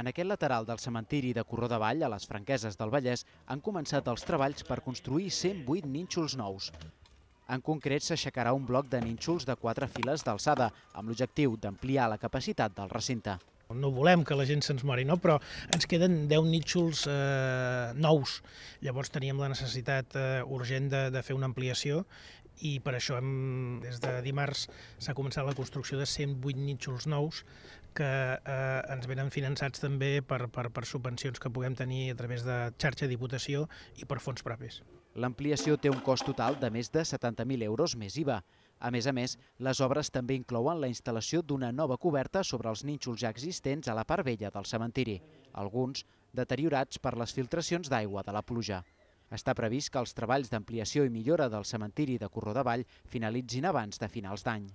En aquest lateral del cementiri de Corró de Vall, a les franqueses del Vallès, han començat els treballs per construir 108 nínxols nous. En concret, s'aixecarà un bloc de nínxols de 4 files d'alçada, amb l'objectiu d'ampliar la capacitat del recinte. No volem que la gent se'ns mori, no? però ens queden 10 nítxols eh, nous. Llavors teníem la necessitat eh, urgent de, de fer una ampliació i per això hem, des de dimarts s'ha començat la construcció de 108 nítxols nous que eh, ens venen finançats també per, per, per subvencions que puguem tenir a través de xarxa de diputació i per fons propis. L'ampliació té un cost total de més de 70.000 euros més IVA. A més a més, les obres també inclouen la instal·lació d'una nova coberta sobre els nínxols ja existents a la part vella del cementiri, alguns deteriorats per les filtracions d'aigua de la pluja. Està previst que els treballs d'ampliació i millora del cementiri de Corró de Vall finalitzin abans de finals d'any.